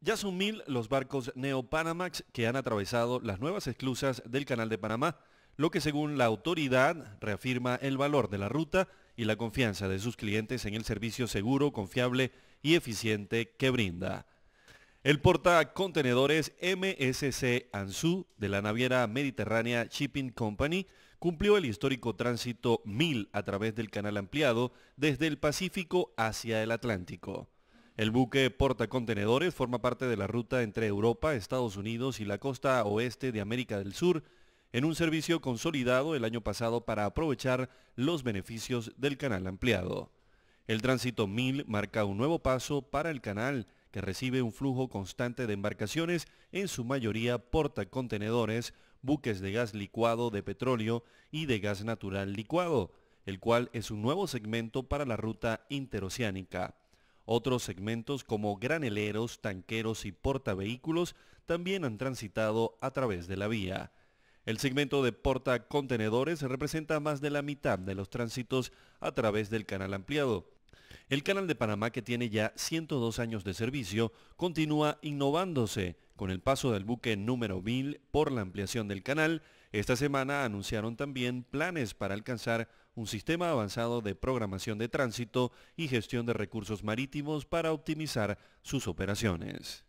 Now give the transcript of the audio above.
Ya son mil los barcos Neopanamax que han atravesado las nuevas esclusas del Canal de Panamá, lo que según la autoridad reafirma el valor de la ruta y la confianza de sus clientes en el servicio seguro, confiable y eficiente que brinda. El porta contenedores MSC Ansu de la naviera mediterránea Shipping Company cumplió el histórico tránsito mil a través del canal ampliado desde el Pacífico hacia el Atlántico. El buque porta contenedores, forma parte de la ruta entre Europa, Estados Unidos y la costa oeste de América del Sur, en un servicio consolidado el año pasado para aprovechar los beneficios del canal ampliado. El tránsito 1000 marca un nuevo paso para el canal, que recibe un flujo constante de embarcaciones, en su mayoría porta contenedores, buques de gas licuado de petróleo y de gas natural licuado, el cual es un nuevo segmento para la ruta interoceánica. Otros segmentos como graneleros, tanqueros y portavehículos también han transitado a través de la vía. El segmento de porta contenedores representa más de la mitad de los tránsitos a través del canal ampliado. El canal de Panamá, que tiene ya 102 años de servicio, continúa innovándose con el paso del buque número 1000 por la ampliación del canal, esta semana anunciaron también planes para alcanzar un sistema avanzado de programación de tránsito y gestión de recursos marítimos para optimizar sus operaciones.